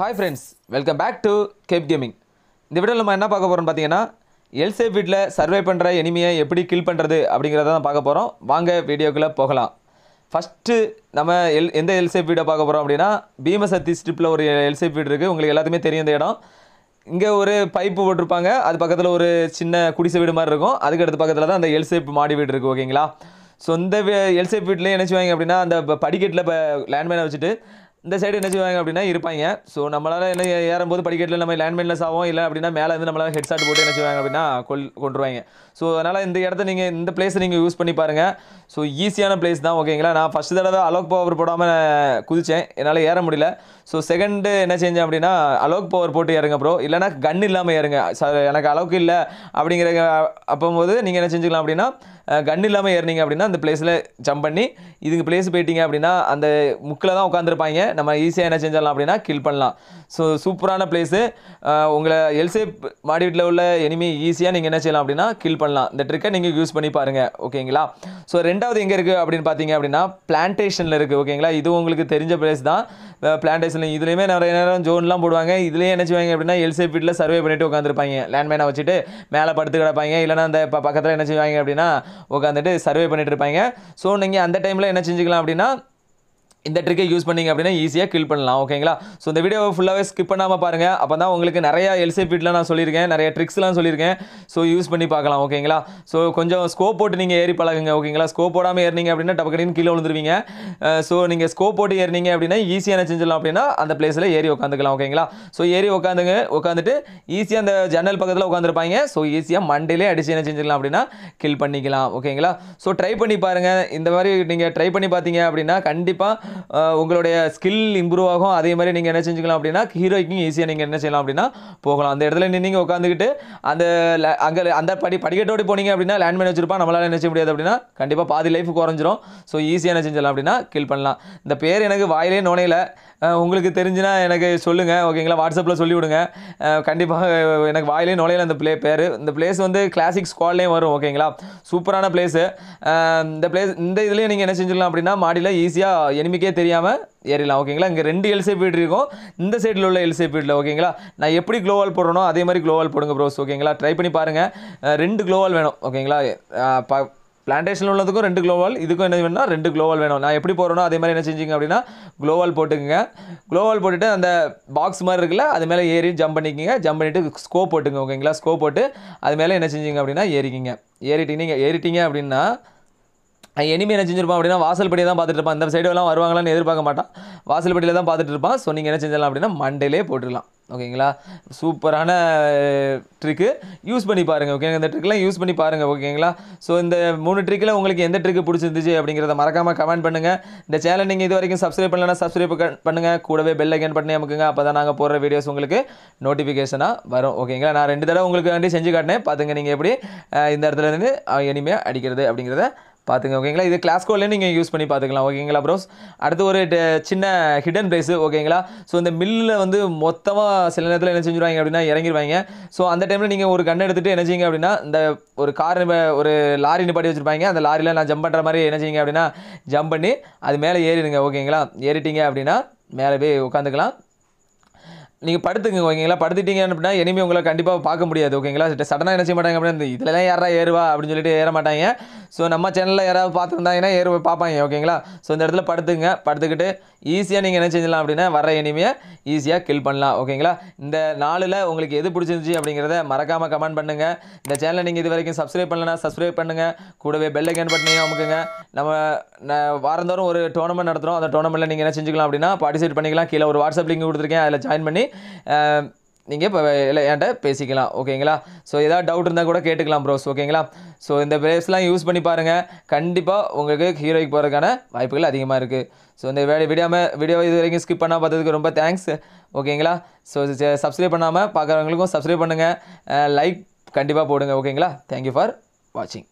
hi friends welcome back to Cap Gaming இந்த வீடியோவில் நம்ம என்ன பார்க்க போகிறோம்னு பார்த்தீங்கன்னா எல்சேஃப் வீட்டில் சர்வே பண்ணுற எனிமையை எப்படி கில் பண்ணுறது அப்படிங்கிறத தான் பார்க்க போகிறோம் வாங்க வீடியோக்குள்ளே போகலாம் ஃபஸ்ட்டு நம்ம எல் எந்த எல்சேஃப் வீடை பார்க்க போகிறோம் அப்படின்னா பீமசக்தி ஸ்ட்ரிப்பில் ஒரு எல்சேஃப் வீடு இருக்குது உங்களுக்கு எல்லாத்துக்குமே தெரியும் இந்த இடம் இங்கே ஒரு பைப்பு போட்டிருப்பாங்க அது பக்கத்தில் ஒரு சின்ன குடிசை வீடு மாதிரி இருக்கும் அதுக்கு அடுத்த பக்கத்தில் தான் அந்த எல்சேப் மாடி வீடு இருக்குது ஓகேங்களா ஸோ சொந்த எல்சேப் வீட்டிலே என்ன செய்வாங்க அப்படின்னா அந்த படிக்கட்டில் இப்போ லேண்ட்மேனை வச்சுட்டு இந்த சைடு என்ன செய்வாங்க அப்படின்னா இருப்பாங்க ஸோ நம்மளால் என்ன ஏறும்போது படிக்கட்டில் நம்ம லேண்ட்மைனில் ஆகும் இல்லை அப்படின்னா மேலே வந்து நம்மளால் ஹெட்ஷாட் போட்டு என்ன செய்வாங்க அப்படின்னா கொல் கொண்டுருவாங்க ஸோ அதனால் இந்த இடத்த நீங்கள் இந்த பிளேஸ் நீங்கள் யூஸ் பண்ணி பாருங்கள் ஸோ ஈஸியான பிளேஸ் தான் ஓகேங்களா நான் ஃபஸ்ட் தடவை அலோக் பவர் போடாமல் குதித்தேன் என்னால் ஏற முடியல ஸோ செகண்டு என்ன செஞ்சேன் அப்படின்னா அலோக் பவர் போட்டு ஏறுங்க ப்ரோ இல்லைனா கன் இல்லாமல் ஏறுங்க சார் எனக்கு அளவுக்கு இல்லை அப்படிங்கிற அப்போம்போது நீங்கள் என்ன செஞ்சுக்கலாம் அப்படின்னா கன் இல்லாமல் ஏறினீங்க அப்படின்னா அந்த பிளேஸில் ஜம்ப் பண்ணி இதுக்கு பிளேஸ் போயிட்டீங்க அப்படின்னா அந்த முக்கில் தான் உட்காந்துருப்பாங்க நம்ம ஈஸியாக என்ன செஞ்சிடலாம் அப்படின்னா கில் பண்ணலாம் ஸோ சூப்பரான பிளேஸு உங்களை எல்சேப் மாடி வீட்டில் உள்ள எனிமி ஈஸியாக நீங்கள் என்ன செய்யலாம் அப்படின்னா கில் பண்ணலாம் இந்த ட்ரிக்கை நீங்கள் யூஸ் பண்ணி பாருங்கள் ஓகேங்களா ஸோ ரெண்டாவது எங்கே இருக்குது அப்படின்னு பார்த்தீங்க அப்படின்னா பிளான்டேஷனில் இருக்குது ஓகேங்களா இது உங்களுக்கு தெரிஞ்ச பிளேஸ் தான் பிளான்டேஷனில் இதுலேயுமே நிறைய நேரம் ஜோன்லாம் போடுவாங்க இதுலேயே என்ன செய்வாங்க அப்படின்னா எல்சேப் வீட்டில் சர்வே பண்ணிவிட்டு உட்காந்துருப்பாங்க லேண்ட் லேண்ட்மேனை வச்சுட்டு மேலே படுத்து கிடப்பாங்க இல்லைனா அந்த பக்கத்தில் என்ன செய்வாங்க அப்படின்னா உட்காந்துட்டு சர்வே பண்ணிகிட்டு இருப்பாங்க ஸோ நீங்கள் அந்த டைமில் என்ன செஞ்சுக்கலாம் அப்படின்னா இந்த ட்ரிக்கை யூஸ் பண்ணிங்க அப்படின்னா ஈஸியாக கில் பண்ணலாம் ஓகேங்களா ஸோ இந்த வீடியோவை ஃபுல்லாகவே ஸ்கிப் பண்ணாமல் பாருங்கள் அப்போ தான் உங்களுக்கு நிறையா எல்சே ஃபீட்லாம் நான் சொல்லியிருக்கேன் நிறைய ட்ரிக்ஸ்லாம் சொல்லியிருக்கேன் ஸோ யூஸ் பண்ணி பார்க்கலாம் ஓகேங்களா ஸோ கொஞ்சம் ஸ்கோப் போட்டு நீங்கள் ஏறி பழகுங்க ஓகேங்களா ஸ்கோப் போடாமல் ஏறினீங்க அப்படின்னா டபக்கடின்னு கீழே விழுந்துருவீங்க ஸோ நீங்கள் ஸ்கோப் போட்டு ஏறினீங்க அப்படின்னா ஈஸியாக செஞ்சிடலாம் அப்படின்னா அந்த பிளேஸில் ஏறி உட்காந்துக்கலாம் ஓகேங்களா ஸோ ஏறி உட்காந்துங்க உட்காந்துட்டு ஈஸியாக அந்த ஜன்னல் பக்கத்தில் உட்காந்துருப்பாங்க ஸோ ஈஸியாக மண்டேலே அடிச்சு என்ன செஞ்சிடலாம் அப்படின்னா கில் பண்ணிக்கலாம் ஓகேங்களா ஸோ ட்ரை பண்ணி பாருங்கள் இந்த மாதிரி நீங்கள் ட்ரை பண்ணி பார்த்தீங்க அப்படின்னா கண்டிப்பாக உங்களுடைய ஸ்கில் இம்ப்ரூவ் ஆகும் அதே மாதிரி நீங்கள் என்ன செஞ்சுக்கலாம் அப்படின்னா ஹீரோய்க்கும் ஈஸியாக நீங்கள் என்ன செய்யலாம் அப்படின்னா போகலாம் அந்த இடத்துல நீங்கள் உட்காந்துக்கிட்டு அந்த அங்கே அந்த படி படிக்கட்டோடு போனீங்க அப்படின்னா லேண்ட் மேன் வச்சிருப்பா நம்மளால் என்ன செய்ய முடியாது அப்படின்னா கண்டிப்பாக பாதி லைஃப் குறைஞ்சிரும் ஸோ ஈஸியாக என்ன செஞ்சிடலாம் அப்படின்னா கில் பண்ணலாம் இந்த பேர் எனக்கு வாயிலே நோனையில் உங்களுக்கு தெரிஞ்சுன்னா எனக்கு சொல்லுங்கள் ஓகேங்களா வாட்ஸ்அப்பில் சொல்லி விடுங்க கண்டிப்பாக எனக்கு வாயிலே நுழையில அந்த பிளே பேர் இந்த பிளேஸ் வந்து கிளாசிக் ஸ்குவாட்லேயும் வரும் ஓகேங்களா சூப்பரான பிளேஸு இந்த பிளேஸ் இந்த இதுலேயும் நீங்கள் என்ன செஞ்சிடலாம் அப்படின்னா மாடியில் ஈஸியாக எனிமிக்கே தெரியாமல் ஏறிடலாம் ஓகேங்களா இங்கே ரெண்டு எல்சே பீட் இருக்கும் இந்த சைடில் உள்ள எல்சே பீட்டில் ஓகேங்களா நான் எப்படி க்ளோவால் போடணும் அதே மாதிரி க்ளோவால் போடுங்க ப்ரோஸ் ஓகேங்களா ட்ரை பண்ணி பாருங்கள் ரெண்டு க்ளோவால் வேணும் ஓகேங்களா பிளான்டேஷன் உள்ளதுக்கும் ரெண்டு க்ளோவால் இதுக்கும் என்ன வேணும்னா ரெண்டு க்ளோவால் வேணும் நான் எப்படி போகிறேனோ அதே மாதிரி என்ன செஞ்சிங்க அப்படின்னா க்ளோவால் போட்டுக்குங்க க்ளோவால் போட்டுட்டு அந்த பாக்ஸ் மாதிரி இருக்குல்ல அது மேலே ஏறி ஜம்ப் பண்ணிக்கோங்க ஜம்ப் பண்ணிவிட்டு ஸ்கோப் போட்டுங்க ஓகேங்களா ஸ்கோப் போட்டு அது மேலே என்ன செஞ்சிங்க அப்படின்னா ஏறிக்கிங்க ஏறிட்டீங்க ஏறிட்டீங்க அப்படின்னா எனிமே என்ன செஞ்சிருப்பான் அப்படின்னா வாசல்படியை தான் பார்த்துட்டு இருப்பான் இந்த சைடுலாம் வருவாங்களான்னு எதிர்பார்க்க மாட்டான் வாசல்படியில் தான் பார்த்துட்டு இருப்பான் ஸோ நீங்கள் என்ன செஞ்சிடலாம் அப்படின்னா மண்டேலே போட்டுடலாம் ஓகேங்களா சூப்பரான ட்ரிக்கு யூஸ் பண்ணி பாருங்கள் ஓகேங்க இந்த ட்ரிக்லாம் யூஸ் பண்ணி பாருங்கள் ஓகேங்களா ஸோ இந்த மூணு ட்ரிக்கில் உங்களுக்கு எந்த ட்ரிக்கு பிடிச்சிருந்துச்சு அப்படிங்கிறத மறக்காமல் கமெண்ட் பண்ணுங்கள் இந்த சேனல் நீங்கள் இது வரைக்கும் சப்ஸ்கிரைப் பண்ணலன்னா சப்ஸ்கிரைப் பண்ணுங்கள் கூடவே பெல் ஐக்கன் பண்ணி அமுக்குங்க அப்போ தான் நாங்கள் போடுற வீடியோஸ் உங்களுக்கு நோட்டிஃபிகேஷனாக வரும் ஓகேங்களா நான் ரெண்டு தடவை உங்களுக்கு வேண்டி செஞ்சு காட்டினேன் பார்த்துங்க நீங்கள் எப்படி இந்த இடத்துல இருந்து இனிமையாக அடிக்கிறது அப்படிங்கிறத பார்த்துங்க ஓகேங்களா இது கிளாஸ்கோலேயே நீங்கள் யூஸ் பண்ணி பார்த்துக்கலாம் ஓகேங்களா ப்ரோஸ் அடுத்து ஒரு சின்ன ஹிடன் ப்ரைஸு ஓகேங்களா ஸோ இந்த மில்லில் வந்து மொத்தமாக சில நேரத்தில் என்ன செஞ்சுருவாங்க அப்படின்னா இறங்கிடுவாங்க ஸோ அந்த டைமில் நீங்கள் ஒரு கண்ணை எடுத்துகிட்டு என்ன செய்யுங்க அப்படின்னா இந்த ஒரு கார் ஒரு லாரி நிப்பாட்டி வச்சுருப்பாங்க அந்த லாரியில் நான் ஜம்ப் பண்ணுற மாதிரி என்ன செய்யுங்க அப்படின்னா ஜம்ப் பண்ணி அது மேலே ஏறிடுங்க ஓகேங்களா ஏறிட்டீங்க அப்படின்னா மேலே போய் உட்காந்துக்கலாம் நீங்கள் படுத்துங்க ஓகேங்களா படுத்துட்டீங்க அப்படின்னா இனிமே உங்களை கண்டிப்பாக பார்க்க முடியாது ஓகேங்களா சடனாக என்ன செய்ய மாட்டாங்க அப்படின்னு இதுலலாம் யாரா ஏறுவா அப்படின்னு சொல்லிட்டு ஏற மாட்டாங்க ஸோ நம்ம சேனலில் யாராவது பார்த்துருந்தாங்கன்னா ஏறு பார்ப்பாங்க ஓகேங்களா ஸோ இந்த இடத்துல படுத்துங்க படுத்துக்கிட்டு ஈஸியாக நீங்கள் என்ன செஞ்சிடலாம் அப்படின்னா வர இனிமையை ஈஸியாக கில் பண்ணலாம் ஓகேங்களா இந்த நாளில் உங்களுக்கு எது பிடிச்சிருந்துச்சி அப்படிங்கிறத மறக்காமல் கமெண்ட் பண்ணுங்கள் இந்த சேனலை நீங்கள் இது வரைக்கும் சப்ஸ்கிரைப் பண்ணலன்னா சப்ஸ்கிரைப் பண்ணுங்கள் கூடவே பெல்லை கேன் பண்ணியும் அமுக்குங்க நம்ம வாரந்தோறும் ஒரு டோர்னமெண்ட் நடத்துகிறோம் அந்த டோர்னமெண்ட்டில் நீங்கள் என்ன செஞ்சுக்கலாம் அப்படின்னா பார்ட்டிசிபேட் பண்ணிக்கலாம் கீழே ஒரு வாட்ஸ்அப் லிங்க் கொடுத்துருக்கேன் அதில் ஜாயின் பண்ணி நீங்கள் இப்போ இல்லை என்கிட்ட பேசிக்கலாம் ஓகேங்களா ஸோ ஏதாவது டவுட் இருந்தால் கூட கேட்டுக்கலாம் ப்ரோஸ் ஓகேங்களா ஸோ இந்த ப்ரேஸ்லாம் யூஸ் பண்ணி பாருங்கள் கண்டிப்பாக உங்களுக்கு ஹீரோய்க்கு போகிறதுக்கான வாய்ப்புகள் அதிகமாக இருக்குது ஸோ இந்த வேலை விடாமல் வீடியோ இது வரைக்கும் ஸ்கிப் பண்ணால் பார்த்ததுக்கு ரொம்ப தேங்க்ஸ் ஓகேங்களா ஸோ சப்ஸ்கிரைப் பண்ணாமல் பார்க்குறவங்களுக்கும் சப்ஸ்கிரைப் பண்ணுங்கள் லைக் கண்டிப்பாக போடுங்க ஓகேங்களா தேங்க்யூ ஃபார் வாட்சிங்